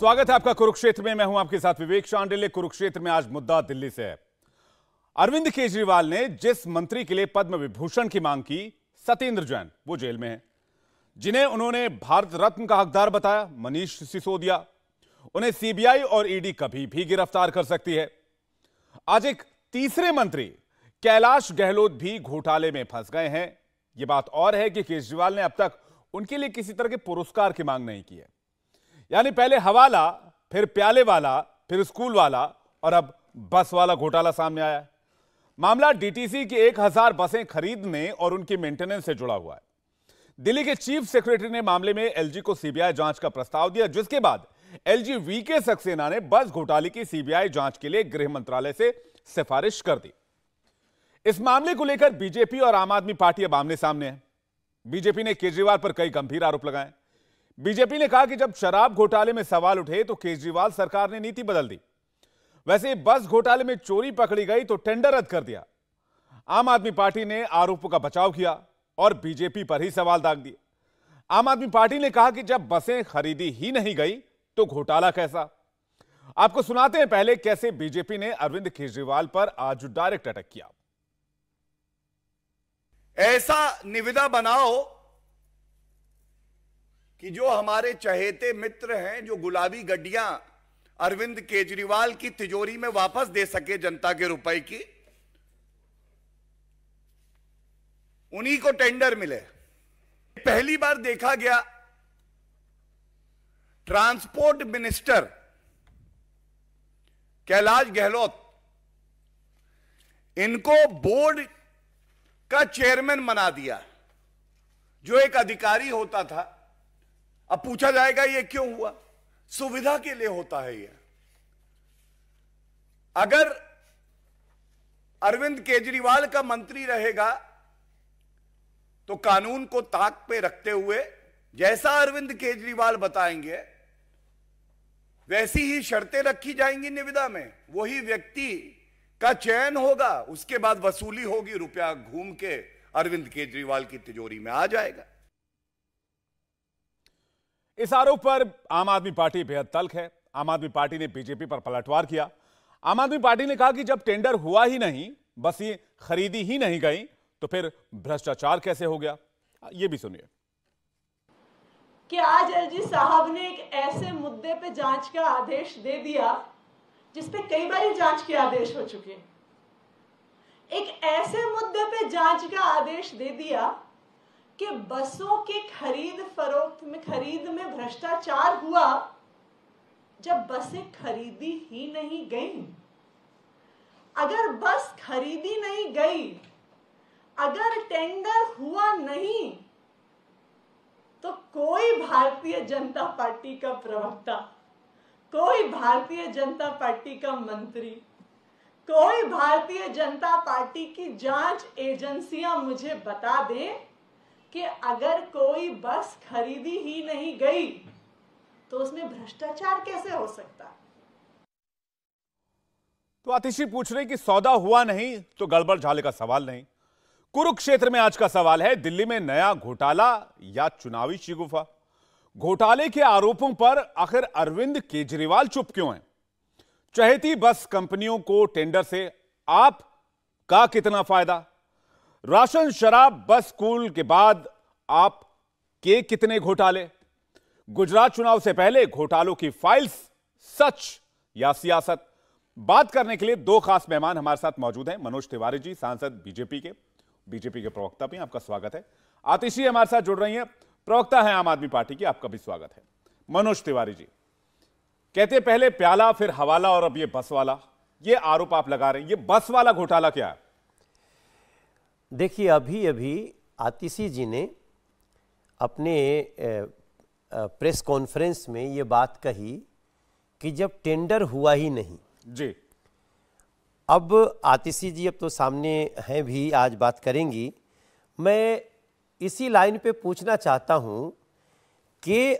स्वागत है आपका कुरुक्षेत्र में मैं हूं आपके साथ विवेक शांडिल्य कुरुक्षेत्र में आज मुद्दा दिल्ली से है अरविंद केजरीवाल ने जिस मंत्री के लिए पद्म विभूषण की मांग की सत्येंद्र जैन वो जेल में है जिन्हें उन्होंने भारत रत्न का हकदार बताया मनीष सिसोदिया उन्हें सीबीआई और ईडी कभी भी गिरफ्तार कर सकती है आज एक तीसरे मंत्री कैलाश गहलोत भी घोटाले में फंस गए हैं यह बात और है कि केजरीवाल ने अब तक उनके लिए किसी तरह के पुरस्कार की मांग नहीं की है यानी पहले हवाला फिर प्याले वाला फिर स्कूल वाला और अब बस वाला घोटाला सामने आया मामला डीटीसी की एक हजार बसें खरीदने और उनकी मेंटेनेंस से जुड़ा हुआ है दिल्ली के चीफ सेक्रेटरी ने मामले में एलजी को सीबीआई जांच का प्रस्ताव दिया जिसके बाद एलजी वीके सक्सेना ने बस घोटाले की सीबीआई जांच के लिए गृह मंत्रालय से सिफारिश कर दी इस मामले को लेकर बीजेपी और आम आदमी पार्टी अब आमने सामने है बीजेपी ने केजरीवाल पर कई गंभीर आरोप लगाए बीजेपी ने कहा कि जब शराब घोटाले में सवाल उठे तो केजरीवाल सरकार ने नीति बदल दी वैसे बस घोटाले में चोरी पकड़ी गई तो टेंडर रद्द कर दिया आम आदमी पार्टी ने आरोपों का बचाव किया और बीजेपी पर ही सवाल दाग दिए आम आदमी पार्टी ने कहा कि जब बसें खरीदी ही नहीं गई तो घोटाला कैसा आपको सुनाते हैं पहले कैसे बीजेपी ने अरविंद केजरीवाल पर आज डायरेक्ट अटैक किया ऐसा निविदा बनाओ कि जो हमारे चहेते मित्र हैं जो गुलाबी गड्डियां अरविंद केजरीवाल की तिजोरी में वापस दे सके जनता के रुपए की उन्हीं को टेंडर मिले पहली बार देखा गया ट्रांसपोर्ट मिनिस्टर कैलाश गहलोत इनको बोर्ड का चेयरमैन बना दिया जो एक अधिकारी होता था अब पूछा जाएगा ये क्यों हुआ सुविधा के लिए होता है ये अगर अरविंद केजरीवाल का मंत्री रहेगा तो कानून को ताक पे रखते हुए जैसा अरविंद केजरीवाल बताएंगे वैसी ही शर्तें रखी जाएंगी निविदा में वही व्यक्ति का चयन होगा उसके बाद वसूली होगी रुपया घूम के अरविंद केजरीवाल की तिजोरी में आ जाएगा इस आरोप पर आम आदमी पार्टी बेहद तल्ख है आम आदमी पार्टी ने बीजेपी पर पलटवार किया आम आदमी पार्टी ने कहा कि जब टेंडर हुआ ही नहीं बस ये खरीदी ही नहीं गई तो फिर भ्रष्टाचार कैसे हो गया ये भी सुनिए कि आज एलजी साहब ने एक ऐसे मुद्दे पे जांच का आदेश दे दिया जिसपे कई बार जांच के आदेश हो चुके एक ऐसे मुद्दे पे जांच का आदेश दे दिया कि बसों के खरीद फरोख्त में खरीद में भ्रष्टाचार हुआ जब बसें खरीदी ही नहीं गई अगर बस खरीदी नहीं गई अगर टेंडर हुआ नहीं तो कोई भारतीय जनता पार्टी का प्रवक्ता कोई भारतीय जनता पार्टी का मंत्री कोई भारतीय जनता पार्टी की जांच एजेंसियां मुझे बता दें कि अगर कोई बस खरीदी ही नहीं गई तो उसमें भ्रष्टाचार कैसे हो सकता तो आतिशी पूछ रहे कि सौदा हुआ नहीं तो गड़बड़ झाले का सवाल नहीं कुरुक्षेत्र में आज का सवाल है दिल्ली में नया घोटाला या चुनावी शिगुफा घोटाले के आरोपों पर आखिर अरविंद केजरीवाल चुप क्यों हैं? चहेती बस कंपनियों को टेंडर से आप का कितना फायदा राशन शराब बस स्कूल के बाद आप के कितने घोटाले गुजरात चुनाव से पहले घोटालों की फाइल्स सच या सियासत बात करने के लिए दो खास मेहमान हमारे साथ मौजूद हैं मनोज तिवारी जी सांसद बीजेपी के बीजेपी के प्रवक्ता भी आपका स्वागत है आतिशी हमारे साथ जुड़ रही हैं प्रवक्ता हैं आम आदमी पार्टी की आपका भी स्वागत है मनोज तिवारी जी कहते पहले प्याला फिर हवाला और अब ये बस वाला ये आरोप आप लगा रहे हैं ये बस वाला घोटाला क्या है देखिए अभी अभी आतिशी जी ने अपने प्रेस कॉन्फ्रेंस में ये बात कही कि जब टेंडर हुआ ही नहीं जी अब आतिशी जी अब तो सामने हैं भी आज बात करेंगी मैं इसी लाइन पे पूछना चाहता हूँ कि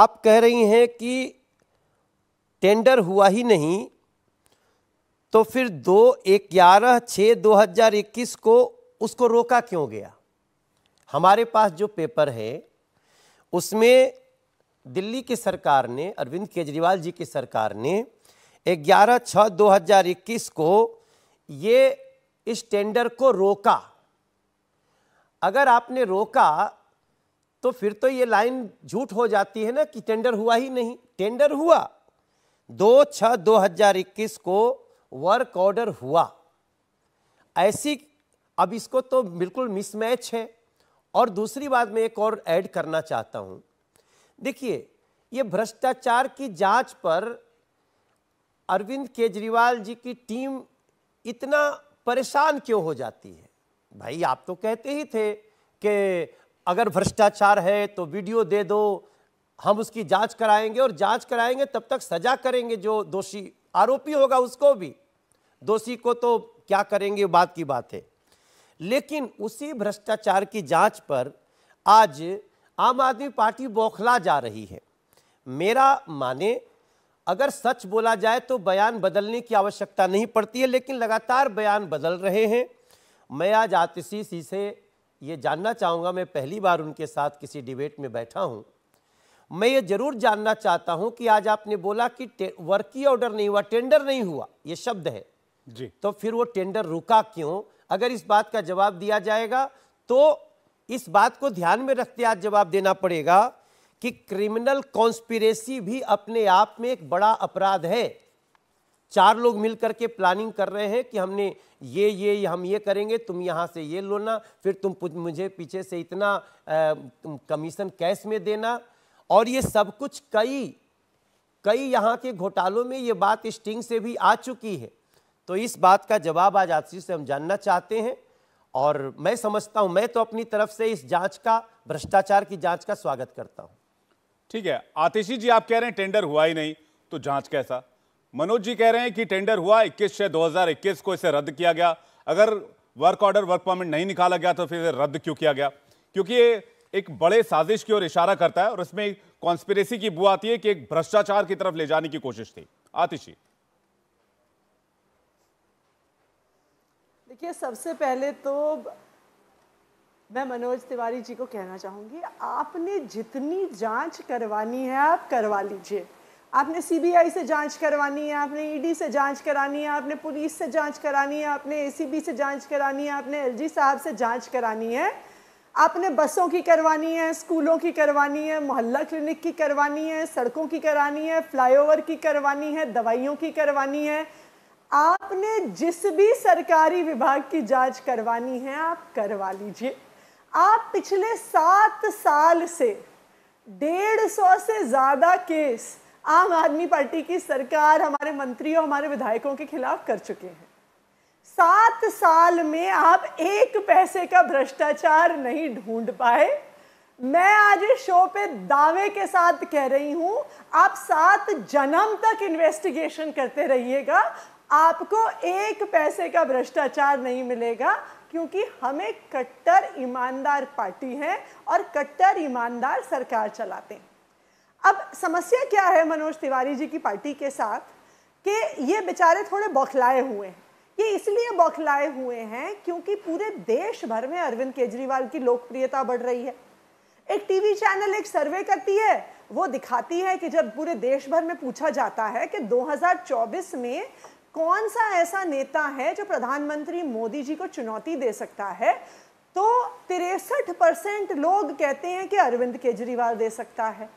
आप कह रही हैं कि टेंडर हुआ ही नहीं तो फिर दो ग्यारह छः दो हज़ार इक्कीस को उसको रोका क्यों गया हमारे पास जो पेपर है उसमें दिल्ली की सरकार ने अरविंद केजरीवाल जी की सरकार ने ग्यारह छः दो हज़ार इक्कीस को ये इस टेंडर को रोका अगर आपने रोका तो फिर तो ये लाइन झूठ हो जाती है ना कि टेंडर हुआ ही नहीं टेंडर हुआ दो छः दो हज़ार इक्कीस को वर्क ऑर्डर हुआ ऐसी अब इसको तो बिल्कुल मिसमैच है और दूसरी बात मैं एक और ऐड करना चाहता हूं देखिए ये भ्रष्टाचार की जांच पर अरविंद केजरीवाल जी की टीम इतना परेशान क्यों हो जाती है भाई आप तो कहते ही थे कि अगर भ्रष्टाचार है तो वीडियो दे दो हम उसकी जांच कराएंगे और जांच कराएंगे तब तक सजा करेंगे जो दोषी आरोपी होगा उसको भी दोषी को तो क्या करेंगे बात की बात है लेकिन उसी भ्रष्टाचार की जांच पर आज आम आदमी पार्टी बौखला जा रही है मेरा माने अगर सच बोला जाए तो बयान बदलने की आवश्यकता नहीं पड़ती है लेकिन लगातार बयान बदल रहे हैं मैं आज आतिशी सी से ये जानना चाहूँगा मैं पहली बार उनके साथ किसी डिबेट में बैठा हूँ मैं ये जरूर जानना चाहता हूँ कि आज आपने बोला कि वर्की ऑर्डर नहीं हुआ टेंडर नहीं हुआ ये शब्द है जी तो फिर वो टेंडर रुका क्यों अगर इस बात का जवाब दिया जाएगा तो इस बात को ध्यान में रखते आज जवाब देना पड़ेगा कि क्रिमिनल कॉन्स्पिरेसी भी अपने आप में एक बड़ा अपराध है चार लोग मिलकर के प्लानिंग कर रहे हैं कि हमने ये ये हम ये करेंगे तुम यहाँ से ये लोना फिर तुम मुझे पीछे से इतना कमीशन कैश में देना और ये सब कुछ कई कई यहाँ के घोटालों में ये बात स्टिंग से भी आ चुकी है तो इस बात का जवाब आज आशीष से हम जानना चाहते हैं और मैं समझता हूं मैं तो अपनी तरफ से इस जांच का भ्रष्टाचार की जांच का स्वागत करता हूं ठीक है आतिशी जी आप कह रहे हैं टेंडर हुआ ही नहीं तो जांच कैसा मनोज जी कह रहे हैं कि टेंडर हुआ 21 छह 2021 को इसे रद्द किया गया अगर वर्क ऑर्डर वर्क परमिट नहीं निकाला गया तो फिर रद्द क्यों किया गया क्योंकि ये एक बड़े साजिश की ओर इशारा करता है और इसमें कॉन्स्पिरेसी की बुआ आती है कि एक भ्रष्टाचार की तरफ ले जाने की कोशिश थी आतिशी देखिए सबसे पहले तो मैं मनोज तिवारी जी को कहना चाहूँगी आपने जितनी जांच करवानी है आप करवा लीजिए आपने सीबीआई से जांच करवानी है आपने ईडी e से जांच करानी है आपने पुलिस से जांच करानी है आपने एसीबी से जांच करानी है आपने एलजी साहब से जांच करानी है आपने बसों की करवानी है स्कूलों की करवानी है मोहल्ला क्लिनिक की करवानी है सड़कों की करानी है फ्लाईओवर की करवानी है दवाइयों की करवानी है आपने जिस भी सरकारी विभाग की जांच करवानी है आप करवा लीजिए आप पिछले सात साल से डेढ़ सौ से ज़्यादा केस आम आदमी पार्टी की सरकार हमारे मंत्री और हमारे विधायकों के खिलाफ कर चुके हैं सात साल में आप एक पैसे का भ्रष्टाचार नहीं ढूंढ पाए मैं आज इस शो पे दावे के साथ कह रही हूं आप सात जन्म तक इन्वेस्टिगेशन करते रहिएगा आपको एक पैसे का भ्रष्टाचार नहीं मिलेगा क्योंकि हमें कट्टर ईमानदार पार्टी है और कट्टर ईमानदार सरकार चलाते हैं अब समस्या क्या है मनोज तिवारी जी की पार्टी के साथ कि ये बेचारे थोड़े बौखलाए हुए हैं ये इसलिए बौखलाए हुए हैं क्योंकि पूरे देश भर में अरविंद केजरीवाल की लोकप्रियता बढ़ रही है एक टीवी चैनल एक सर्वे करती है वो दिखाती है कि जब पूरे देश भर में पूछा जाता है कि 2024 में कौन सा ऐसा नेता है जो प्रधानमंत्री मोदी जी को चुनौती दे सकता है तो तिरसठ परसेंट लोग कहते हैं कि अरविंद केजरीवाल दे सकता है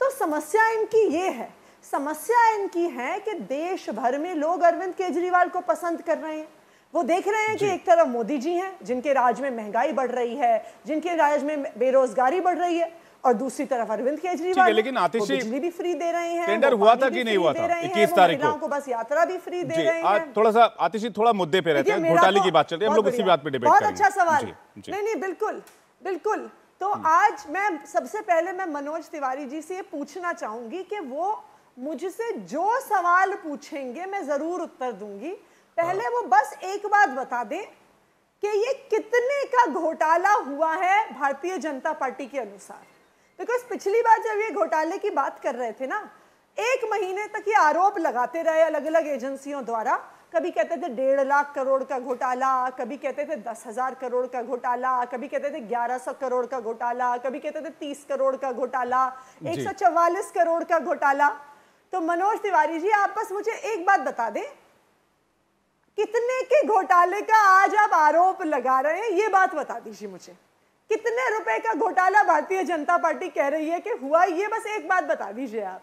तो समस्या इनकी ये है समस्या इनकी है कि देश भर में लोग अरविंद केजरीवाल को पसंद कर रहे हैं वो देख रहे हैं कि एक तरफ मोदी जी हैं जिनके राज्य में महंगाई बढ़ रही है जिनके राज्य में बेरोजगारी बढ़ रही है और दूसरी तरफ अरविंद केजरीवाल लेकिन आतिशी बिजली भी फ्री दे रहे हैं टेंडर हुआ था कि नहीं हुआ था इक्कीस तारीख को बस यात्रा भी फ्री दे रहे हैं थोड़ा सा आतिशी थोड़ा मुद्दे पे रहते हैं घोटाले की तो बात चल रही है हम लोग इसी बात पे डिबेट बहुत अच्छा सवाल नहीं नहीं बिल्कुल बिल्कुल तो हम्म। आज मैं सबसे पहले मैं मनोज तिवारी जी से ये पूछना चाहूंगी कि वो मुझसे जो सवाल पूछेंगे मैं जरूर उत्तर दूंगी पहले हाँ। वो बस एक बात बता दें कि ये कितने का घोटाला हुआ है भारतीय जनता पार्टी के अनुसार बिकॉज पिछली बार जब ये घोटाले की बात कर रहे थे ना एक महीने तक ये आरोप लगाते रहे अलग अलग एजेंसियों द्वारा कभी कहते थे डेढ़ लाख करोड़ का घोटाला कभी कहते थे दस हजार करोड़ का घोटाला कभी कहते थे ग्यारह सौ करोड़ का घोटाला कभी कहते थे तीस करोड़ का घोटाला एक सौ चवालीस करोड़ का घोटाला तो मनोज तिवारी जी आप बस मुझे एक बात बता दें कितने के घोटाले का आज आप आरोप लगा रहे हैं ये बात बता दीजिए मुझे कितने रुपए का घोटाला भारतीय जनता पार्टी कह रही है कि हुआ ये बस एक बात बता दीजिए आप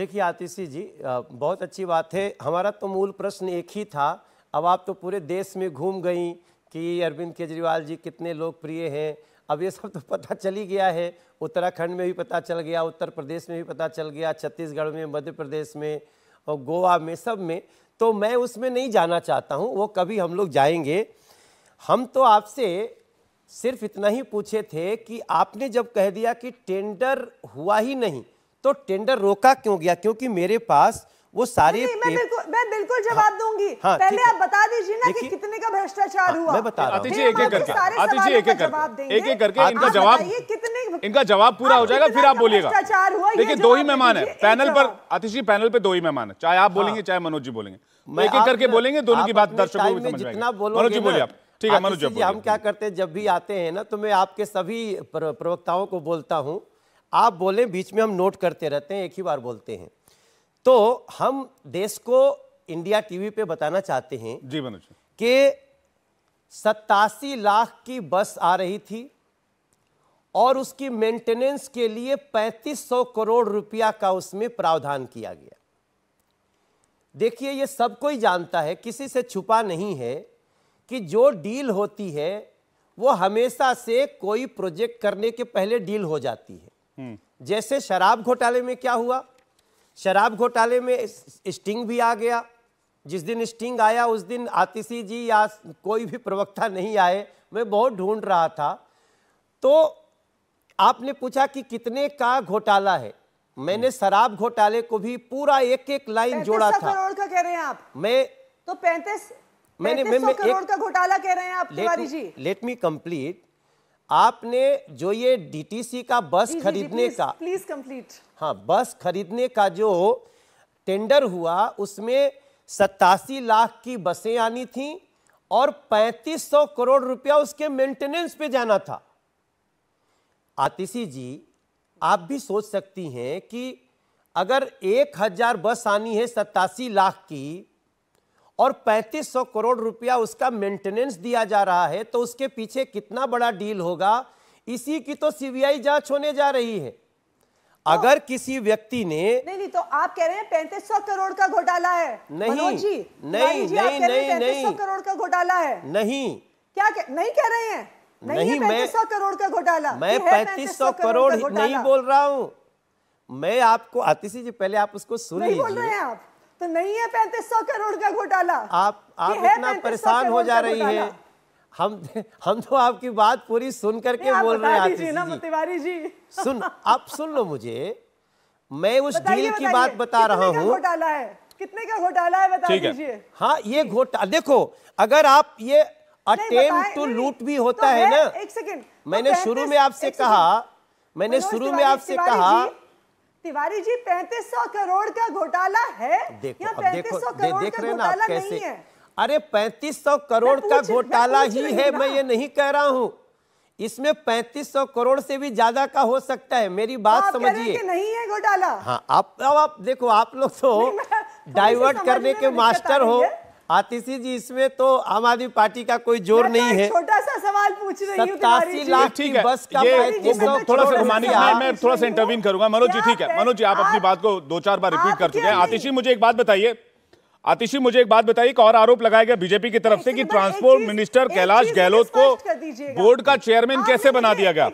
देखिए आतिशी जी बहुत अच्छी बात है हमारा तो मूल प्रश्न एक ही था अब आप तो पूरे देश में घूम गई कि अरविंद केजरीवाल जी कितने लोकप्रिय हैं अब ये सब तो पता चल ही गया है उत्तराखंड में भी पता चल गया उत्तर प्रदेश में भी पता चल गया छत्तीसगढ़ में मध्य प्रदेश में और गोवा में सब में तो मैं उसमें नहीं जाना चाहता हूँ वो कभी हम लोग जाएंगे हम तो आपसे सिर्फ इतना ही पूछे थे कि आपने जब कह दिया कि टेंडर हुआ ही नहीं तो टेंडर रोका क्यों गया क्योंकि मेरे पास वो सारे नहीं, मैं बिल्कुल मैं बिल्कुल हाँ। जवाब हाँ, दूंगी हाँ, पहले आप बता दीजिए ना कि कितने का भ्रष्टाचार हाँ, हुआ मैं बता रहा हूँ एक एक करके आती जी एक एक करके एक एक करके इनका जवाब कितने इनका जवाब पूरा हो जाएगा फिर आप बोलिएगा भ्रष्टाचार हुआ देखिए दो ही मेहमान है पैनल पर आतिश जी पैनल पे दो ही मेहमान है चाहे आप हाँ। बोलेंगे चाहे मनोज जी बोलेंगे एक एक करके बोलेंगे दोनों की बात दर्शकों को समझ जितना मनोज जी बोलिए आप ठीक है मनोज हम क्या करते हैं जब भी आते हैं ना तो मैं आपके सभी प्रवक्ताओं को बोलता हूँ आप बोले बीच में हम नोट करते रहते हैं एक ही बार बोलते हैं तो हम देश को इंडिया टीवी पे बताना चाहते हैं जी मनोज कि सत्तासी लाख की बस आ रही थी और उसकी मेंटेनेंस के लिए 3500 करोड़ रुपया का उसमें प्रावधान किया गया देखिए ये सब कोई जानता है किसी से छुपा नहीं है कि जो डील होती है वो हमेशा से कोई प्रोजेक्ट करने के पहले डील हो जाती है हम्म। जैसे शराब घोटाले में क्या हुआ शराब घोटाले में स्टिंग भी आ गया जिस दिन स्टिंग आया उस दिन आतिशी जी या कोई भी प्रवक्ता नहीं आए मैं बहुत ढूंढ रहा था तो आपने पूछा कि कितने का घोटाला है मैंने शराब घोटाले को भी पूरा एक एक लाइन जोड़ा था करोड़ का कह रहे हैं आप मैं तो पैंतीस मैंने मैं, मैं करोड़ का घोटाला कह रहे हैं आप Tiwari ji let me complete आपने जो ये डीटीसी का बस खरीदने का प्लीज कंप्लीट हाँ बस खरीदने का जो टेंडर हुआ उसमें सतासी लाख की बसें आनी थी और 3500 करोड़ रुपया उसके मेंटेनेंस पे जाना था आतिशी जी आप भी सोच सकती हैं कि अगर 1000 बस आनी है सतासी लाख की और 3500 करोड़ रुपया उसका मेंटेनेंस दिया जा रहा है तो उसके पीछे कितना बड़ा डील होगा इसी की तो सीबीआई जांच होने जा रही है तो अगर किसी व्यक्ति ने नहीं नहीं तो आप कह रहे हैं पैंतीस सौ करोड़ का घोटाला है नहीं जी, नहीं जी, नहीं नहीं नहीं करोड़ का घोटाला है नहीं क्या कह, नहीं कह रहे हैं नहीं, नहीं मैं सौ करोड़ का घोटाला मैं पैंतीस सौ करोड़ नहीं बोल रहा हूँ मैं आपको आतिशी जी पहले आप उसको सुन लीजिए आप तो नहीं है पैंतीस सौ करोड़ का घोटाला आप आप इतना परेशान हो जा रही है हम हम तो आपकी बात पूरी सुन करके बोल रहे हैं ना तिवारी जी सुन आप सुन लो मुझे मैं उस डील की बात बता रहा हूँ घोटाला है कितने का घोटाला है बता दीजिए हाँ ये घोटाला देखो अगर आप ये अटेम्प्ट टू लूट भी तो होता है ना एक सेकेंड मैंने तो शुरू में आपसे कहा मैंने शुरू में आपसे कहा तिवारी जी पैंतीस सौ करोड़ का घोटाला है या अब देखो दे, का घोटाला नहीं कैसे अरे पैंतीस सौ करोड़ का घोटाला ही है मैं ये नहीं कह रहा हूँ इसमें पैंतीस सौ करोड़ से भी ज्यादा का हो सकता है मेरी बात समझिए नहीं है घोटाला हाँ आप अब आप देखो आप लोग तो डाइवर्ट करने के मास्टर हो आतिशी जी इसमें तो आम आदमी पार्टी का कोई जोर तो नहीं है छोटा सा सवाल पूछ रही सतासी लाख ठीक है बस का ये थोड़ा सा मानिए मैं मैं थोड़ा सा इंटरव्यून करूंगा मनोज जी ठीक है मनोज जी आप अपनी बात को दो चार बार रिपीट कर चुके हैं आतिशी मुझे एक बात बताइए आतिशी मुझे एक बात बताइए एक और आरोप लगाया गया बीजेपी की तरफ से कि ट्रांसपोर्ट मिनिस्टर कैलाश गहलोत को बोर्ड का चेयरमैन कैसे बना दिया गया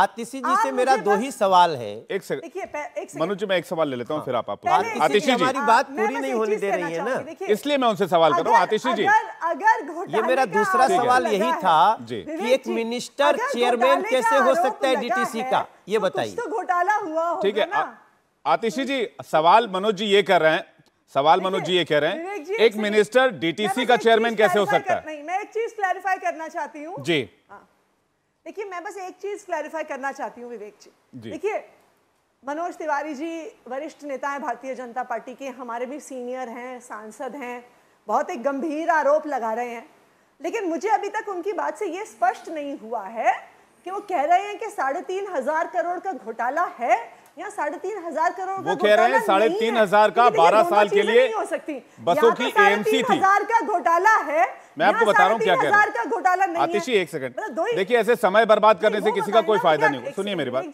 आतिशी जी से मेरा दो ही सवाल है एक सेकंड मनोज जी मैं एक सवाल ले लेता हूँ हाँ। फिर आप आतिशी जी हमारी बात पूरी नहीं होने दे रही है ना इसलिए मैं उनसे सवाल कर रहा हूँ आतिशी जी अगर ये मेरा दूसरा सवाल यही था कि एक मिनिस्टर चेयरमैन कैसे हो सकता है डीटीसी का ये तो बताइए तो घोटाला हुआ ठीक है आतिशी जी सवाल मनोज जी ये कर रहे हैं सवाल मनोज जी ये कह रहे हैं एक मिनिस्टर डीटीसी का चेयरमैन कैसे हो सकता है नहीं मैं एक चीज क्लैरिफाई करना चाहती हूँ जी हाँ। देखिए मैं बस एक चीज क्लैरिफाई करना चाहती हूँ विवेक जी देखिए मनोज तिवारी जी वरिष्ठ नेता हैं भारतीय जनता पार्टी के हमारे भी सीनियर हैं सांसद हैं बहुत एक गंभीर आरोप लगा रहे हैं लेकिन मुझे अभी तक उनकी बात से ये स्पष्ट नहीं हुआ है कि वो कह रहे हैं कि साढ़े तीन हजार करोड़ का घोटाला है यहाँ साढ़े तीन हजार करोड़ वो कह रहे हैं साढ़े तीन हजार का बारह साल के लिए हो सकती बसों की एमसी तो थी हजार का घोटाला है मैं आपको बता रहा हूँ क्या कह रहा हूँ घोटाला नहीं आतिशी एक सेकंड मतलब देखिए ऐसे समय बर्बाद करने से किसी का कोई फायदा नहीं होगा सुनिए मेरी बात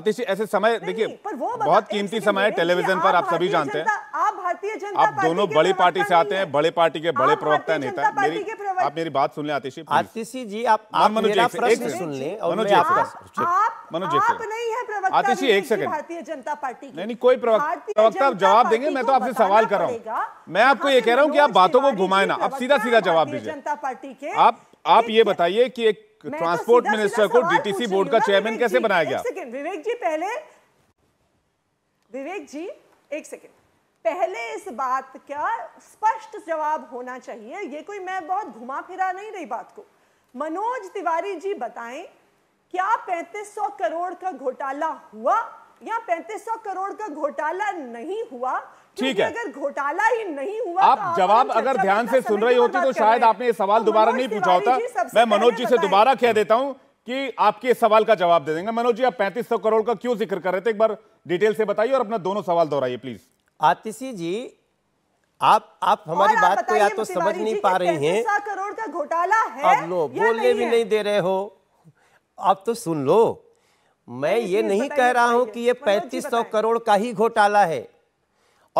आतिशी ऐसे समय देखिए बहुत कीमती समय है टेलीविजन पर आप सभी जानते हैं आप भारतीय जनता आप दोनों बड़ी पार्टी से आते हैं बड़े पार्टी के बड़े प्रवक्ता नेता मेरी आप मेरी बात सुन ले आतिशी आतिशी जी आप मनोज सुन ले मनोज मनोज आतिशी एक सेकंड भारतीय जनता पार्टी नहीं नहीं कोई प्रवक्ता आप जवाब देंगे मैं तो आपसे सवाल कर रहा हूँ मैं आपको ये कह रहा हूँ कि आप बातों को घुमाए ना आप सीधा सीधा जवाब दीजिए जनता पार्टी के आप आप ये बताइए कि एक ट्रांसपोर्ट तो मिनिस्टर को डीटीसी बोर्ड का चेयरमैन कैसे बनाया गया सेकंड विवेक जी पहले विवेक जी एक सेकंड पहले इस बात का स्पष्ट जवाब होना चाहिए ये कोई मैं बहुत घुमा फिरा नहीं रही बात को मनोज तिवारी जी बताएं क्या 3500 करोड़ का घोटाला हुआ यहाँ पैंतीस करोड़ का घोटाला नहीं हुआ ठीक है अगर घोटाला ही नहीं हुआ आप तो जवाब अगर ध्यान से सुन रही होती तो शायद आपने ये सवाल तो दोबारा नहीं पूछा होता मैं मनोज जी से दोबारा कह देता हूँ कि आपके इस सवाल का जवाब दे देंगे मनोज जी आप पैंतीस करोड़ का क्यों जिक्र कर रहे थे एक बार डिटेल से बताइए और अपना दोनों सवाल दोहराइए प्लीज आतिशी जी आप आप हमारी बात को या तो समझ नहीं पा रही हैं करोड़ का घोटाला है आप लो बोलने भी नहीं दे रहे हो आप तो सुन लो मैं ये नहीं कह रहा हूं कि ये पैंतीस सौ करोड़ का ही घोटाला है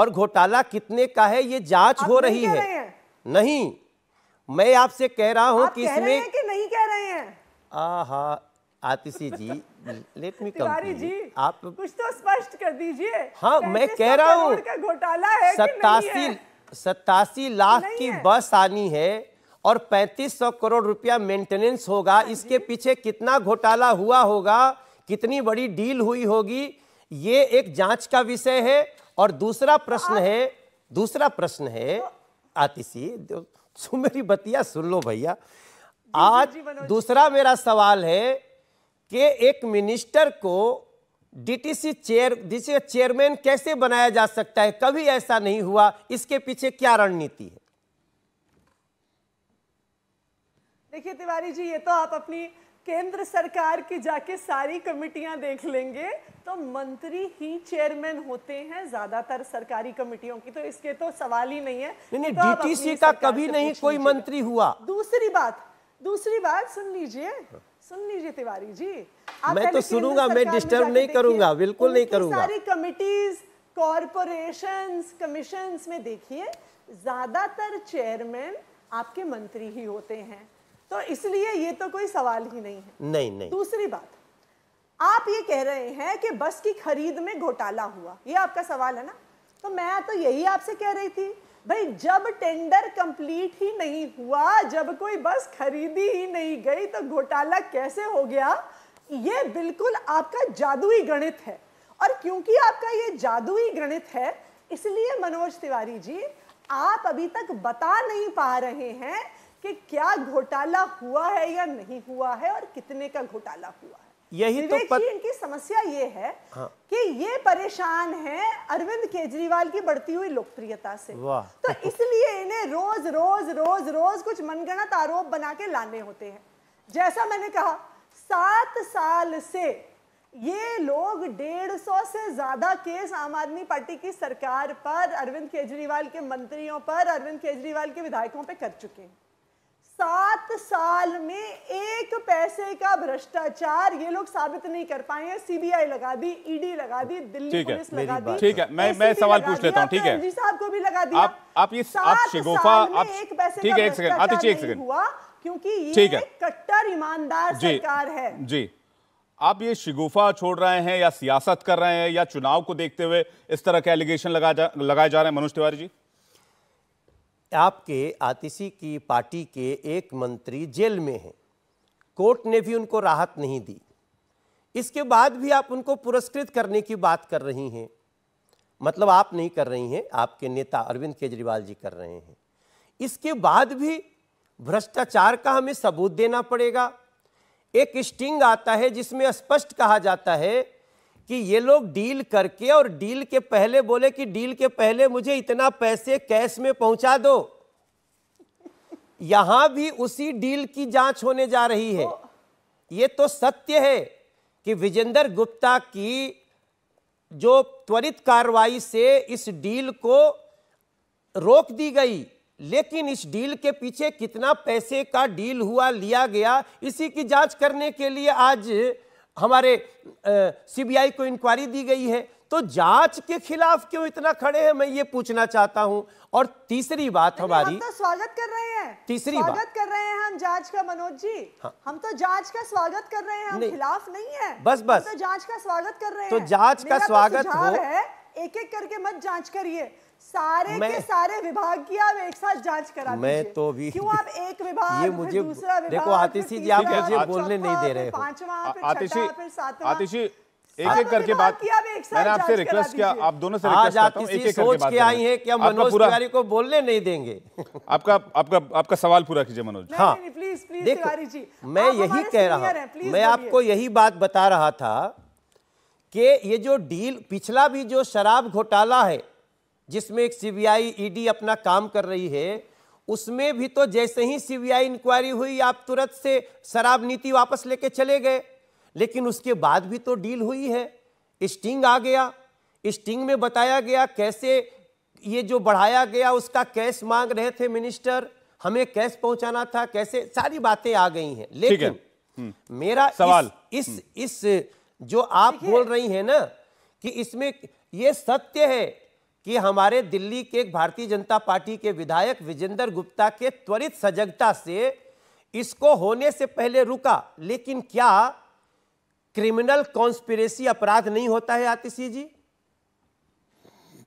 और घोटाला कितने का है ये जांच हो रही है नहीं मैं आपसे कह रहा हूं कि इसमें कि नहीं कह रहे हैं आहा आतिशी जी लेट मी कम आप कुछ तो स्पष्ट कर दीजिए हाँ मैं कह रहा हूँ घोटाला है सतासी सतासी लाख की बस आनी है और पैंतीस सौ करोड़ रुपया मेंटेनेंस होगा हाँ इसके पीछे कितना घोटाला हुआ होगा कितनी बड़ी डील हुई होगी ये एक जांच का विषय है और दूसरा प्रश्न है दूसरा प्रश्न है आतिशी मेरी बतिया सुन लो भैया आज दूसरा मेरा सवाल है कि एक मिनिस्टर को डीटीसी चेयर डीसी चेयरमैन कैसे बनाया जा सकता है कभी ऐसा नहीं हुआ इसके पीछे क्या रणनीति है देखिए तिवारी जी ये तो आप अपनी केंद्र सरकार की जाके सारी कमिटियां देख लेंगे तो मंत्री ही चेयरमैन होते हैं ज्यादातर सरकारी कमिटियों की तो इसके तो सवाल ही नहीं है नहीं नहीं तो डीटीसी का कभी नहीं कोई मंत्री हुआ दूसरी बात दूसरी बात सुन लीजिए सुन लीजिए तिवारी जी आप मैं तो सुनूंगा मैं डिस्टर्ब नहीं करूंगा बिल्कुल नहीं करूंगा सारी कमिटीज कॉरपोरेशन कमीशन में देखिए ज्यादातर चेयरमैन आपके मंत्री ही होते हैं तो इसलिए ये तो कोई सवाल ही नहीं है नहीं नहीं दूसरी बात आप ये कह रहे हैं कि बस की खरीद में घोटाला हुआ ये आपका सवाल है ना तो मैं तो यही आपसे कह रही थी भाई जब टेंडर कंप्लीट ही नहीं हुआ जब कोई बस खरीदी ही नहीं गई तो घोटाला कैसे हो गया ये बिल्कुल आपका जादुई गणित है और क्योंकि आपका ये जादुई गणित है इसलिए मनोज तिवारी जी आप अभी तक बता नहीं पा रहे हैं कि क्या घोटाला हुआ है या नहीं हुआ है और कितने का घोटाला हुआ है यही तो पत... इनकी समस्या ये है हाँ। कि ये परेशान है अरविंद केजरीवाल की बढ़ती हुई लोकप्रियता से तो इसलिए इन्हें रोज रोज रोज रोज कुछ मनगणत आरोप बना के लाने होते हैं जैसा मैंने कहा सात साल से ये लोग डेढ़ सौ से ज्यादा केस आम आदमी पार्टी की सरकार पर अरविंद केजरीवाल के मंत्रियों पर अरविंद केजरीवाल के विधायकों पर कर चुके हैं सात साल में एक पैसे का भ्रष्टाचार ये लोग साबित नहीं कर पाए हैं सीबीआई लगा दी ईडी लगा दी दिल्ली पुलिस लगा दी ठीक है मैं मैं सवाल पूछ लेता हूं ठीक है जी साहब को भी लगा दिया आप आप ये आप शिगोफा आप ठीक है एक सेकंड आतिशी एक सेकंड हुआ क्योंकि ये कट्टर ईमानदार सरकार है जी आप ये शिगुफा छोड़ रहे हैं या सियासत कर रहे हैं या चुनाव को देखते हुए इस तरह के एलिगेशन लगाए जा लगाए जा रहे हैं मनोज तिवारी जी आपके आतिशी की पार्टी के एक मंत्री जेल में हैं कोर्ट ने भी उनको राहत नहीं दी इसके बाद भी आप उनको पुरस्कृत करने की बात कर रही हैं मतलब आप नहीं कर रही हैं आपके नेता अरविंद केजरीवाल जी कर रहे हैं इसके बाद भी भ्रष्टाचार का हमें सबूत देना पड़ेगा एक स्टिंग आता है जिसमें स्पष्ट कहा जाता है कि ये लोग डील करके और डील के पहले बोले कि डील के पहले मुझे इतना पैसे कैश में पहुंचा दो यहां भी उसी डील की जांच होने जा रही है ये तो सत्य है कि विजेंदर गुप्ता की जो त्वरित कार्रवाई से इस डील को रोक दी गई लेकिन इस डील के पीछे कितना पैसे का डील हुआ लिया गया इसी की जांच करने के लिए आज हमारे सीबीआई को इंक्वायरी दी गई है तो जांच के खिलाफ क्यों इतना खड़े हैं मैं ये पूछना चाहता हूं और तीसरी बात हमारी हम तो स्वागत कर रहे हैं तीसरी स्वागत बात कर रहे हैं हम जांच का मनोज जी हाँ। हम तो जांच का स्वागत कर रहे हैं हम खिलाफ नहीं है बस बस तो जांच का स्वागत कर रहे तो हैं तो जांच का तो स्वागत हो एक एक करके मत जांच करिए सारे के सारे विभाग की आप एक साथ जांच करा मैं तो भी क्यों आप एक विभाग ये मुझे दूसरा विभाग देखो आतिशी जी आप मुझे बोलने नहीं दे रहे पांचवा आतिशी आतिशी एक एक करके बात मैंने आपसे रिक्वेस्ट किया आप दोनों से आज आप हूं एक एक सोच के आई हैं कि हम मनोज तिवारी को बोलने नहीं देंगे आपका आपका आपका सवाल पूरा कीजिए मनोज हाँ प्लीज प्लीज तिवारी जी मैं यही कह रहा हूँ मैं आपको यही बात बता रहा था कि ये जो डील पिछला भी जो शराब घोटाला है जिसमें एक सीबीआई ईडी अपना काम कर रही है उसमें भी तो जैसे ही सीबीआई इंक्वायरी हुई आप तुरंत से शराब नीति वापस लेके चले गए लेकिन उसके बाद भी तो डील हुई है स्टिंग आ गया स्टिंग में बताया गया कैसे ये जो बढ़ाया गया उसका कैश मांग रहे थे मिनिस्टर हमें कैश पहुंचाना था कैसे सारी बातें आ गई हैं लेकिन है। हम्म। मेरा सवाल इस इस, इस जो आप बोल रही हैं ना कि इसमें ये सत्य है कि हमारे दिल्ली के भारतीय जनता पार्टी के विधायक विजेंद्र गुप्ता के त्वरित सजगता से इसको होने से पहले रुका लेकिन क्या क्रिमिनल कॉन्स्पिरेसी अपराध नहीं होता है आतिशी जी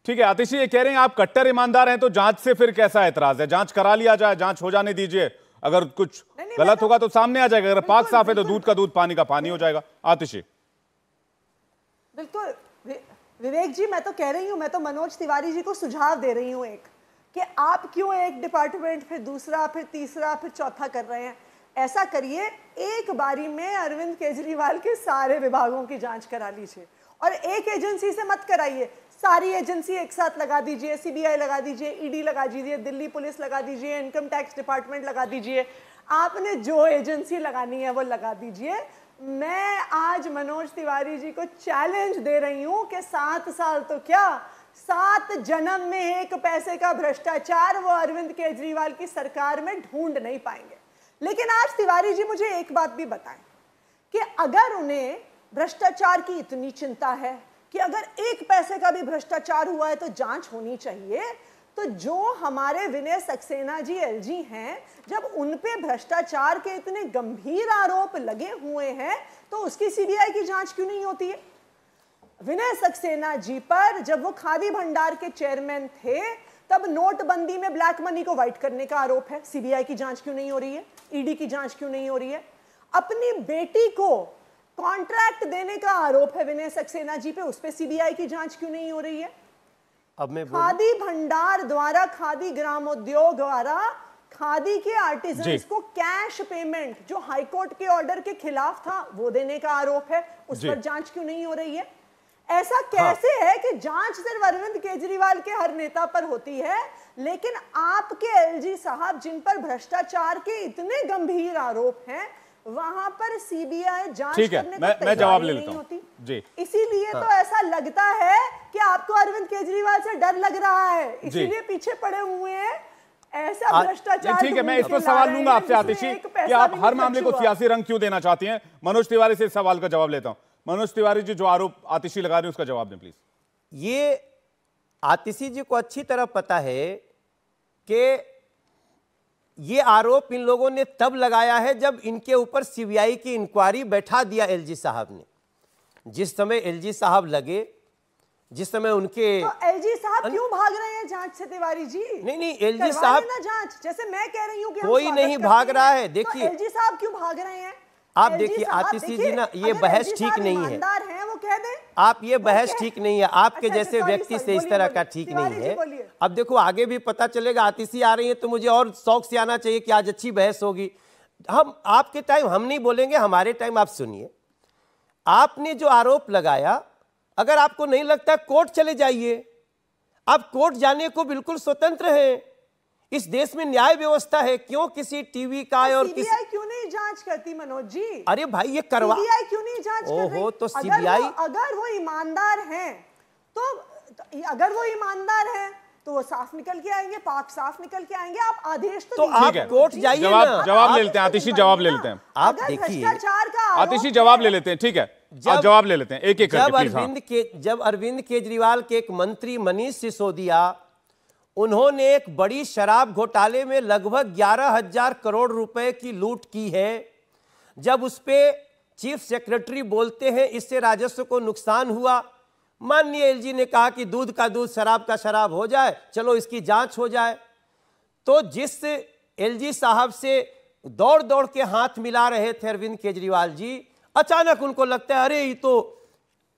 ठीक है आतिशी ये कह रहे हैं आप कट्टर ईमानदार हैं तो जांच से फिर कैसा एतराज है जांच करा लिया जाए जांच हो जाने दीजिए अगर कुछ नहीं, नहीं, गलत मतलब होगा तो सामने आ जाएगा अगर पाक साफ है तो दूध का दूध पानी का पानी हो जाएगा आतिशी बिल्कुल विवेक जी मैं तो कह रही हूँ मैं तो मनोज तिवारी जी को सुझाव दे रही हूँ एक कि आप क्यों एक डिपार्टमेंट फिर दूसरा फिर तीसरा फिर चौथा कर रहे हैं ऐसा करिए एक बारी में अरविंद केजरीवाल के सारे विभागों की जांच करा लीजिए और एक एजेंसी से मत कराइए सारी एजेंसी एक साथ लगा दीजिए सीबीआई लगा दीजिए ईडी e लगा दीजिए दिल्ली पुलिस लगा दीजिए इनकम टैक्स डिपार्टमेंट लगा दीजिए आपने जो एजेंसी लगानी है वो लगा दीजिए मैं आज मनोज तिवारी जी को चैलेंज दे रही हूं कि सात साल तो क्या सात जन्म में एक पैसे का भ्रष्टाचार वो अरविंद केजरीवाल की सरकार में ढूंढ नहीं पाएंगे लेकिन आज तिवारी जी मुझे एक बात भी बताएं कि अगर उन्हें भ्रष्टाचार की इतनी चिंता है कि अगर एक पैसे का भी भ्रष्टाचार हुआ है तो जांच होनी चाहिए तो जो हमारे विनय सक्सेना जी एलजी हैं जब उन पे भ्रष्टाचार के इतने गंभीर आरोप लगे हुए हैं तो उसकी सीबीआई की जांच क्यों नहीं होती है विनय सक्सेना जी पर जब वो खादी भंडार के चेयरमैन थे तब नोटबंदी में ब्लैक मनी को व्हाइट करने का आरोप है सीबीआई की जांच क्यों नहीं हो रही है ईडी e की जांच क्यों नहीं हो रही है अपनी बेटी को कॉन्ट्रैक्ट देने का आरोप है विनय सक्सेना जी पे उस पर सीबीआई की जांच क्यों नहीं हो रही है अब मैं खादी भंडार द्वारा खादी ग्राम उद्योग द्वारा खादी के आर्टिजन को कैश पेमेंट जो हाईकोर्ट के ऑर्डर के खिलाफ था वो देने का आरोप है उस पर जांच क्यों नहीं हो रही है ऐसा हाँ। कैसे हाँ। है कि जांच सिर्फ अरविंद केजरीवाल के हर नेता पर होती है लेकिन आपके एलजी साहब जिन पर भ्रष्टाचार के इतने गंभीर आरोप हैं वहां पर सीबीआई जांच करने है मैं मैं जवाब ले लेता हूँ जी इसीलिए तो हाँ। तो ऐसा लगता है कि आपको अरविंद केजरीवाल से डर लग रहा है इसीलिए पीछे पड़े हुए हैं ऐसा भ्रष्टाचार ठीक है मैं इस पर सवाल लूंगा आपसे आतिशी कि आप हर मामले को सियासी रंग क्यों देना चाहती हैं मनोज तिवारी से इस सवाल का जवाब लेता हूं मनोज तिवारी जी जो आरोप आतिशी लगा रहे हैं उसका जवाब दें प्लीज ये आतिशी जी को अच्छी तरह पता है कि ये आरोप इन लोगों ने तब लगाया है जब इनके ऊपर सीबीआई की इंक्वायरी बैठा दिया एलजी साहब ने जिस समय एलजी साहब लगे जिस समय उनके तो एलजी साहब अन... क्यों भाग रहे हैं जांच से तिवारी जी नहीं नहीं एलजी साहब ना जांच जैसे मैं कह रही हूँ कोई नहीं भाग रहा है, तो देखिए तो एलजी साहब क्यों भाग रहे हैं आप देखिए आतिशी जी ना ये बहस ठीक नहीं है आप ये बहस ठीक नहीं है आपके अच्छा, जैसे व्यक्ति से इस तरह का ठीक नहीं है अब देखो आगे भी पता चलेगा आतिशी आ रही है तो मुझे और शौक से आना चाहिए कि आज अच्छी बहस होगी हम आपके टाइम हम नहीं बोलेंगे हमारे टाइम आप सुनिए आपने जो आरोप लगाया अगर आपको नहीं लगता कोर्ट चले जाइए आप कोर्ट जाने को बिल्कुल स्वतंत्र हैं इस देश में न्याय व्यवस्था है क्यों किसी टीवी का और किसी क्यों नहीं जांच करती मनोज जी अरे भाई ये करवा सीबीआई क्यों नहीं जांच कर रही तो सीबीआई अगर वो ईमानदार हैं तो, तो अगर वो ईमानदार हैं तो वो साफ निकल के आएंगे पाक साफ निकल के आएंगे आप आदेश तो, तो आप कोर्ट जाइए जवाब जवाब ले लेते हैं आतिशी जवाब ले लेते हैं आप देखिए आतिशी जवाब ले लेते हैं ठीक है जब जवाब ले लेते हैं एक एक जब हाँ। अरविंद के जब अरविंद केजरीवाल के एक मंत्री मनीष सिसोदिया उन्होंने एक बड़ी शराब घोटाले में लगभग ग्यारह हजार करोड़ रुपए की लूट की है जब उस पर चीफ सेक्रेटरी बोलते हैं इससे राजस्व को नुकसान हुआ माननीय जी ने कहा कि दूध का दूध शराब का शराब हो जाए चलो इसकी जांच हो जाए तो जिस एलजी साहब से दौड़ दौड़ के हाथ मिला रहे थे अरविंद केजरीवाल जी अचानक उनको लगता है अरे ये तो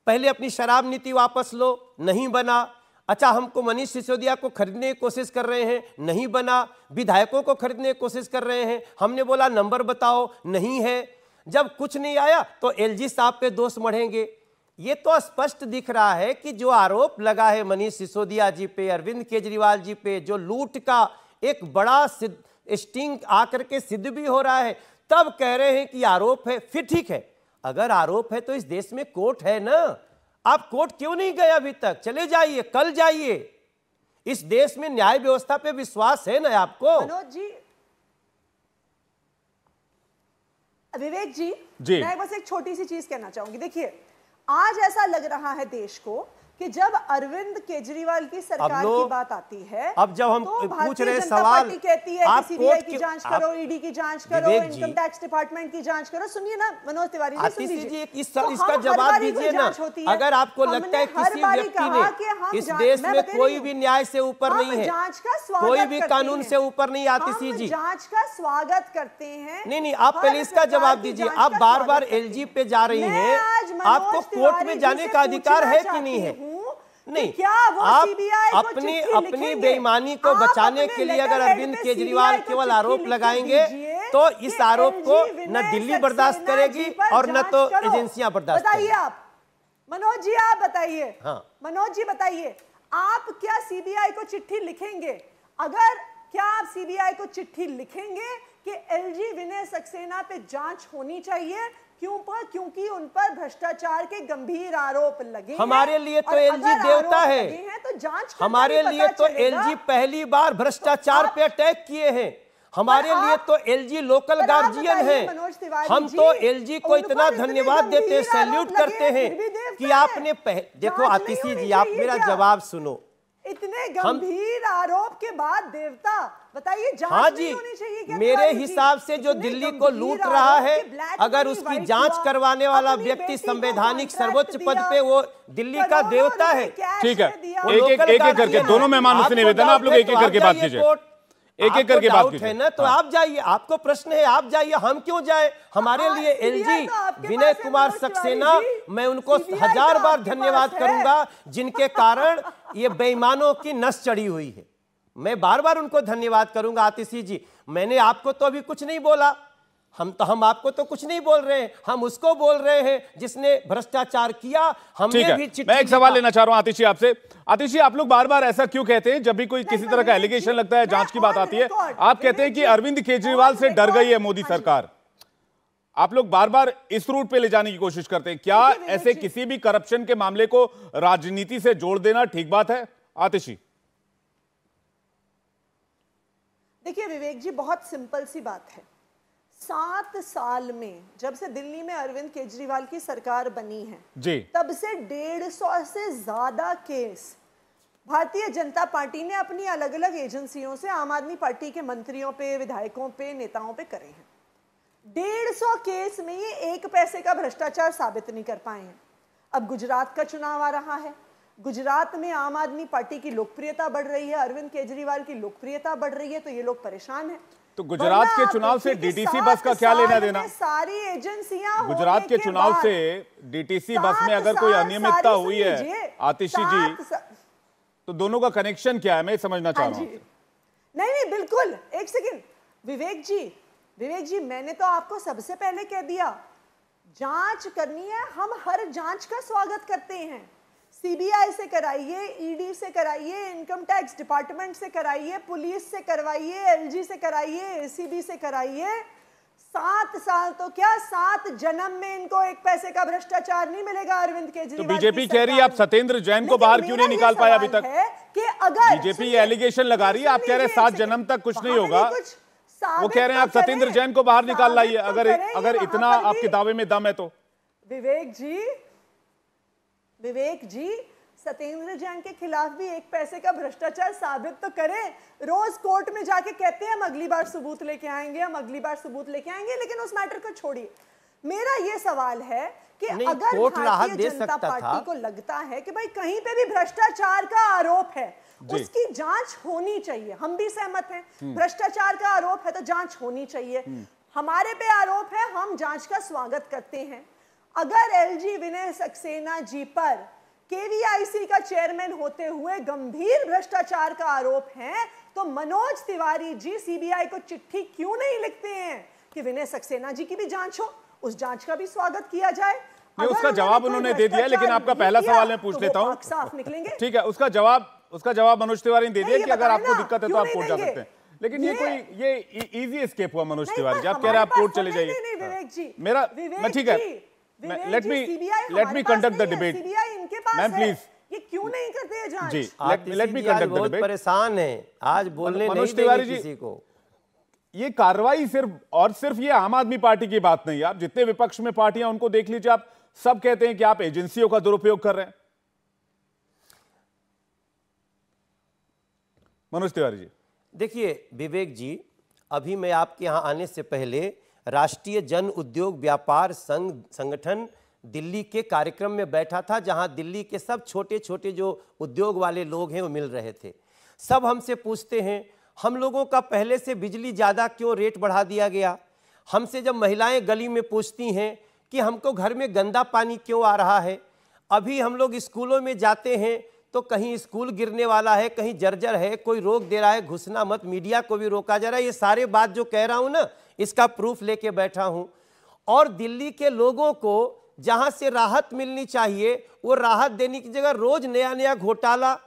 पहले अपनी शराब नीति वापस लो नहीं बना अच्छा हमको मनीष सिसोदिया को खरीदने की कोशिश कर रहे हैं नहीं बना विधायकों को खरीदने की कोशिश कर रहे हैं हमने बोला नंबर बताओ नहीं है जब कुछ नहीं आया तो एलजी साहब पे दोष मढ़ेंगे ये तो स्पष्ट दिख रहा है कि जो आरोप लगा है मनीष सिसोदिया जी पे अरविंद केजरीवाल जी पे जो लूट का एक बड़ा सिद्ध स्टिंग आकर के सिद्ध भी हो रहा है तब कह रहे हैं कि आरोप है फिर ठीक है अगर आरोप है तो इस देश में कोर्ट है ना आप कोर्ट क्यों नहीं गए अभी तक चले जाइए कल जाइए इस देश में न्याय व्यवस्था पे विश्वास है ना आपको मनोज जी विवेक जी, जी मैं बस एक छोटी सी चीज कहना चाहूंगी देखिए आज ऐसा लग रहा है देश को कि जब अरविंद केजरीवाल की सरकार की बात आती है अब जब हम तो पूछ रहे सवाल कहती है कि सीबीआई की जांच करो ईडी की जांच करो इनकम टैक्स डिपार्टमेंट की जांच करो सुनिए ना मनोज तिवारी जी लीजिए इस, तो इसका जवाब दीजिए ना अगर आपको लगता है किसी व्यक्ति ने इस देश में कोई भी न्याय से ऊपर नहीं है जांच का स्वागत कोई भी कानून से ऊपर नहीं आती सी जी जांच का स्वागत करते हैं नहीं नहीं आप पहले इसका जवाब दीजिए आप बार बार एल पे जा रही है आपको कोर्ट में जाने का अधिकार है की नहीं है नहीं तो क्या वो आप अपनी अपनी बेईमानी को बचाने के लिए अगर अरविंद केजरीवाल केवल आरोप लगाएंगे तो इस आरोप को न दिल्ली बर्दाश्त करेगी और न तो एजेंसियां बर्दाश्त बताइए आप मनोज जी आप बताइए हाँ मनोज जी बताइए आप क्या सीबीआई को चिट्ठी लिखेंगे अगर क्या आप सीबीआई को चिट्ठी लिखेंगे कि एलजी विनय सक्सेना पे जांच होनी चाहिए क्यों पर क्योंकि उन पर भ्रष्टाचार के गंभीर आरोप लगे हमारे लिए तो एलजी देवता है तो जांच हमारे लिए तो एलजी पहली बार भ्रष्टाचार पे अटैक किए हैं हमारे लिए तो एलजी लोकल गार्जियन है हम तो एलजी को इतना धन्यवाद देते हैं सैल्यूट करते हैं कि आपने देखो आतिशी जी आप मेरा जवाब सुनो इतने गंभीर आरोप के बाद देवता बताइए हाँ जी मेरे हिसाब से जो दिल्ली को लूट रहा है अगर उसकी जांच करवाने वाला व्यक्ति संवैधानिक सर्वोच्च पद पे वो दिल्ली का देवता है ठीक है एक एक एक करके दोनों मेहमानों से निवेदन आप लोग एक एक तो करके बात कीजिए एक एक करके बात है ना तो हाँ। आप जाइए आपको प्रश्न है आप जाइए हम क्यों जाए हमारे हाँ, लिए एलजी तो विनय कुमार सक्सेना मैं उनको तो हजार बार धन्यवाद करूंगा जिनके कारण ये बेईमानों की नस चढ़ी हुई है मैं बार बार उनको धन्यवाद करूंगा आतिशी जी मैंने आपको तो अभी कुछ नहीं बोला हम तो हम आपको तो कुछ नहीं बोल रहे हैं हम उसको बोल रहे हैं जिसने भ्रष्टाचार किया हमने भी मैं एक सवाल लेना चाह रहा हूं आतिशी आपसे आतिशी आप लोग बार बार ऐसा क्यों कहते हैं जब भी कोई किसी तरह का एलिगेशन लगता है जांच की बात आती है आप कहते हैं कि अरविंद केजरीवाल से डर गई है मोदी हाँ सरकार आप लोग बार बार इस रूट पे ले जाने की कोशिश करते हैं क्या ऐसे किसी भी करप्शन के मामले को राजनीति से जोड़ देना ठीक बात है आतिशी देखिए विवेक जी बहुत सिंपल सी बात है सात साल में जब से दिल्ली में अरविंद केजरीवाल की सरकार बनी है जी तब से डेढ़ सौ से ज्यादा केस भारतीय जनता पार्टी ने अपनी अलग अलग एजेंसियों से आम आदमी पार्टी के मंत्रियों पे विधायकों पे नेताओं पे करे हैं डेढ़ सौ केस में ये एक पैसे का भ्रष्टाचार साबित नहीं कर पाए हैं अब गुजरात का चुनाव आ रहा है गुजरात में आम आदमी पार्टी की लोकप्रियता बढ़ रही है अरविंद केजरीवाल की लोकप्रियता बढ़ रही है तो ये लोग परेशान है तो गुजरात के चुनाव से डीटीसी बस का क्या लेना देना सारी एजेंसियां गुजरात के, के चुनाव से डीटीसी बस में अगर कोई अनियमितता हुई है आतिशी जी तो दोनों का कनेक्शन क्या है मैं समझना चाह रहा हूँ हाँ नहीं नहीं बिल्कुल एक सेकेंड विवेक जी विवेक जी मैंने तो आपको सबसे पहले कह दिया जांच करनी है हम हर जांच का स्वागत करते हैं सीबीआई से कराइए ईडी e से कराइए इनकम टैक्स डिपार्टमेंट से कराइए पुलिस से करवाइए एलजी से कराइए एसीबी से कराइए सात साल तो क्या सात जन्म में इनको एक पैसे का भ्रष्टाचार नहीं मिलेगा अरविंद केजरीवाल तो बीजेपी कह रही है आप सतेंद्र जैन को बाहर क्यों नहीं निकाल पाए अभी तक कि अगर बीजेपी एलिगेशन लगा रही है आप कह रहे हैं सात जन्म तक कुछ नहीं होगा वो कह रहे हैं तो आप सत्येंद्र जैन को बाहर निकाल लाइए तो अगर अगर इतना आपके दावे में दम है तो विवेक जी विवेक जी सत्येंद्र जैन के खिलाफ भी एक पैसे का भ्रष्टाचार साबित तो करें रोज कोर्ट में जाके कहते हैं हम अगली बार सबूत लेके आएंगे हम अगली बार सबूत लेके आएंगे लेकिन उस मैटर को छोड़िए मेरा ये सवाल है कि अगर भारतीय जनता पार्टी को लगता है कि भाई कहीं पे भी भ्रष्टाचार का आरोप है उसकी जांच होनी चाहिए हम भी सहमत हैं हम्म। भ्रष्टाचार का आरोप है तो जांच होनी चाहिए हम्म। हमारे पे आरोप है हम जांच का स्वागत करते हैं अगर एलजी विनय सक्सेना जी पर केवीआईसी का चेयरमैन होते हुए गंभीर भ्रष्टाचार का आरोप है तो मनोज तिवारी जी सीबीआई को चिट्ठी क्यों नहीं लिखते हैं कि विनय सक्सेना जी की भी जांच हो उस जांच का भी स्वागत किया जाए ये उसका जवाब उन्होंने दे दिया लेकिन आपका पहला सवाल मैं पूछ तो लेता हूँ साफ निकलेंगे ठीक है उसका जवाब उसका जवाब मनोज तिवारी ने दे दिया कि अगर आपको दिक्कत है तो आप कोर्ट जा सकते हैं लेकिन ये, ये कोई ये इजी e-, स्केप हुआ मनोज तिवारी जी आप कह रहे हैं आप कोर्ट चले जाइए मेरा मैं ठीक है let me let me conduct the debate ma'am please ये क्यों नहीं करते हैं जांच जी लेट मी कंडक्ट बहुत परेशान है आज बोलने नहीं देंगे किसी को ये कार्रवाई सिर्फ और सिर्फ ये आम आदमी पार्टी की बात नहीं है आप जितने विपक्ष में पार्टियां उनको देख लीजिए आप सब कहते हैं कि आप एजेंसियों का दुरुपयोग कर रहे हैं मनोज तिवारी जी देखिए विवेक जी अभी मैं आपके यहां आने से पहले राष्ट्रीय जन उद्योग व्यापार संघ संगठन दिल्ली के कार्यक्रम में बैठा था जहां दिल्ली के सब छोटे छोटे जो उद्योग वाले लोग हैं वो मिल रहे थे सब हमसे पूछते हैं हम लोगों का पहले से बिजली ज़्यादा क्यों रेट बढ़ा दिया गया हमसे जब महिलाएं गली में पूछती हैं कि हमको घर में गंदा पानी क्यों आ रहा है अभी हम लोग स्कूलों में जाते हैं तो कहीं स्कूल गिरने वाला है कहीं जर्जर है कोई रोक दे रहा है घुसना मत मीडिया को भी रोका जा रहा है ये सारे बात जो कह रहा हूं ना इसका प्रूफ लेके बैठा हूं और दिल्ली के लोगों को जहां से राहत मिलनी चाहिए वो राहत देने की जगह रोज नया नया घोटाला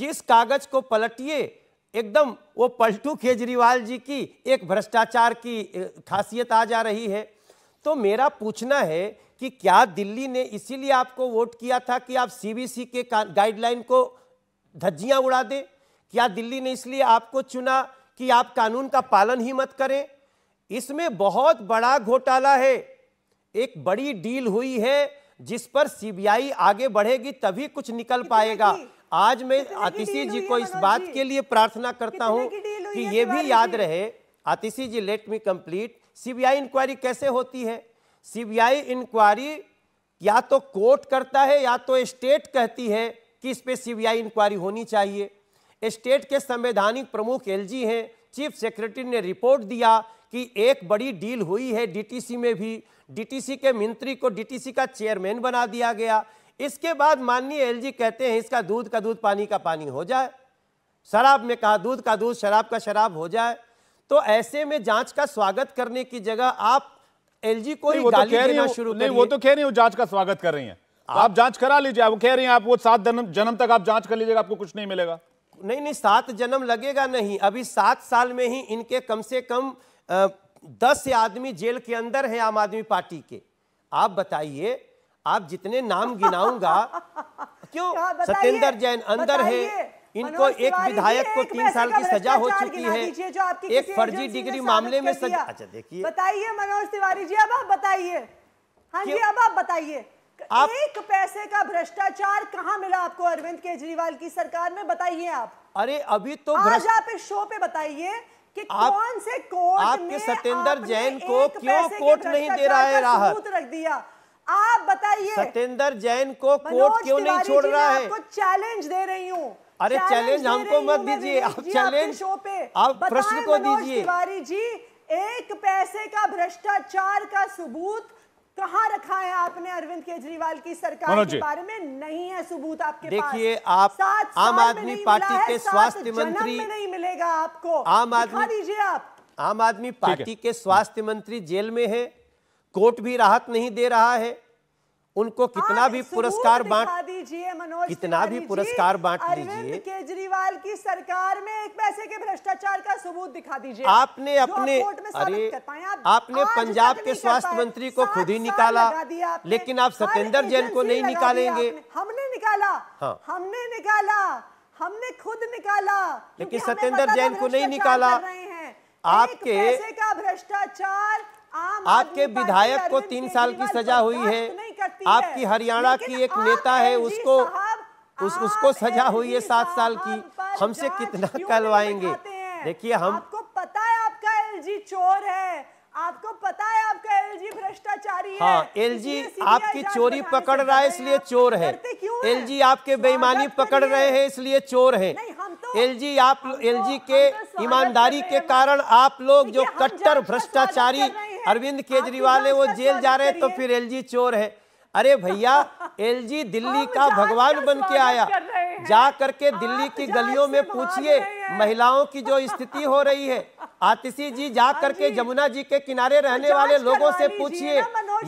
जिस कागज को पलटिए एकदम वो पलटू केजरीवाल जी की एक भ्रष्टाचार की खासियत आ जा रही है तो मेरा पूछना है कि क्या दिल्ली ने इसीलिए आपको वोट किया था कि आप सीबीसी के गाइडलाइन को धज्जियां उड़ा दें क्या दिल्ली ने इसलिए आपको चुना कि आप कानून का पालन ही मत करें इसमें बहुत बड़ा घोटाला है एक बड़ी डील हुई है जिस पर सीबीआई आगे बढ़ेगी तभी कुछ निकल पाएगा आज मैं आतिशी जी को इस बात के लिए प्रार्थना करता हूं कि यह भी याद रहे Atishi ji let me complete CBI inquiry कैसे होती है सीबीआई इंक्वायरी या तो कोर्ट करता है या तो स्टेट कहती है कि इस पर सीबीआई इंक्वायरी होनी चाहिए स्टेट के संवैधानिक प्रमुख एलजी हैं चीफ सेक्रेटरी ने रिपोर्ट दिया कि एक बड़ी डील हुई है डीटीसी में भी डीटीसी के मंत्री को डीटीसी का चेयरमैन बना दिया गया इसके बाद माननीय एलजी कहते हैं इसका दूध का दूध पानी का पानी हो जाए शराब में कहा दूध का दूध शराब का शराब हो जाए तो ऐसे में जांच का स्वागत करने की जगह आप एलजी को ही गाली देना शुरू नहीं वो तो कह रहे है तो जांच का स्वागत कर रही है आप जांच करा लीजिए आप कह रही हैं आप वो सात जन्म तक आप जांच कर लीजिएगा आपको कुछ नहीं मिलेगा नहीं नहीं सात जन्म लगेगा नहीं अभी सात साल में ही इनके कम से कम दस आदमी जेल के अंदर है आम आदमी पार्टी के आप बताइए आप जितने नाम गिनाऊंगा क्यों सत्येंद्र जैन अंदर है इनको एक विधायक को तीन साल की सजा हो चुकी है एक फर्जी डिग्री मामले में सजा अच्छा देखिए बताइए मनोज तिवारी जी अब आप बताइए हाँ जी अब आप बताइए आप एक पैसे का भ्रष्टाचार कहाँ मिला आपको अरविंद केजरीवाल की सरकार में बताइए आप अरे अभी तो आज आप इस शो पे बताइए कि आप, कौन से कोर्ट आपके सत्येंद्र जैन को क्यों कोर्ट नहीं दे रहा है राहत रख दिया आप बताइए सत्येंद्र जैन को कोर्ट क्यों नहीं छोड़ रहा है आपको चैलेंज दे रही हूँ अरे चैलेंज हमको मत दीजिए आप चैलेंज शो पे आप प्रश्न को दीजिए तिवारी जी एक पैसे का भ्रष्टाचार का सबूत कहाँ रखा है आपने अरविंद केजरीवाल की सरकार के बारे में नहीं है सबूत आपके देखिए आप आम आदमी पार्टी के स्वास्थ्य मंत्री नहीं मिलेगा आपको आम आदमी दीजिए आप आम आदमी पार्टी के स्वास्थ्य मंत्री जेल में है कोर्ट भी राहत नहीं दे रहा है उनको कितना हाँ, भी पुरस्कार बांट कितना भी पुरस्कार बांट दीजिए केजरीवाल की सरकार में एक पैसे के भ्रष्टाचार का सबूत दिखा दीजिए आपने अपने अरे आपने पंजाब के स्वास्थ्य मंत्री को खुद ही निकाला लेकिन आप सत्येंद्र जैन को नहीं निकालेंगे हमने निकाला हाँ। हमने निकाला हमने खुद निकाला लेकिन सत्येंद्र जैन को नहीं निकाला आपके का भ्रष्टाचार आपके विधायक को तीन साल की सजा हुई है आपकी हरियाणा की एक नेता है उसको उस उसको सजा हुई है सात साल की हमसे कितना कलवाएंगे देखिए हम आपको पता है आपका एलजी चोर है आपको पता है आपका एलजी भ्रष्टाचारी हाँ, एल एलजी आपकी चोरी पकड़ रहा है इसलिए चोर है एलजी आपके बेईमानी पकड़ रहे हैं इसलिए चोर है तो- एलजी आप तो- एलजी के तो ईमानदारी के कारण आप लोग जो कट्टर भ्रष्टाचारी अरविंद केजरीवाल है वो जेल जा रहे तो फिर एलजी चोर है अरे भैया एलजी दिल्ली का भगवान बन के आया जा करके दिल्ली की गलियों में पूछिए महिलाओं की जो स्थिति हो रही है आतिशी जी जा हाँ करके यमुना जी के किनारे तो रहने वाले लोगों से पूछिए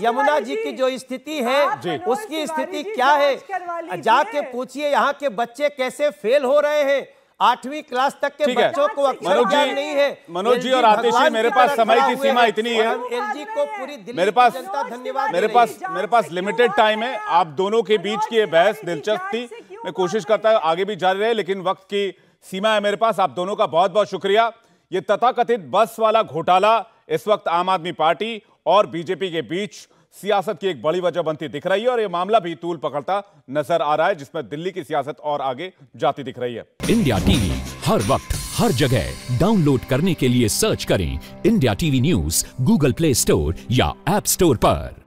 यमुना जी की जो स्थिति है हाँ, उसकी स्थिति क्या है जाके पूछिए यहाँ के बच्चे कैसे फेल हो रहे हैं आठवीं क्लास तक के बच्चों को मनोज जी नहीं है मनोज जी और आतिश जी मेरे पास समय की सीमा इतनी है एलजी को पूरी मेरे पास धन्यवाद मेरे पास मेरे पास लिमिटेड टाइम है आप दोनों के बीच की बहस दिलचस्प थी मैं कोशिश करता हूँ आगे भी जारी रहे लेकिन वक्त की सीमा है मेरे पास आप दोनों का बहुत बहुत शुक्रिया ये तथाकथित बस वाला घोटाला इस वक्त आम आदमी पार्टी और बीजेपी के बीच सियासत की एक बड़ी वजह बनती दिख रही है और ये मामला भी तूल पकड़ता नजर आ रहा है जिसमें दिल्ली की सियासत और आगे जाती दिख रही है इंडिया टीवी हर वक्त हर जगह डाउनलोड करने के लिए सर्च करें India TV news Google Play Store या एप स्टोर पर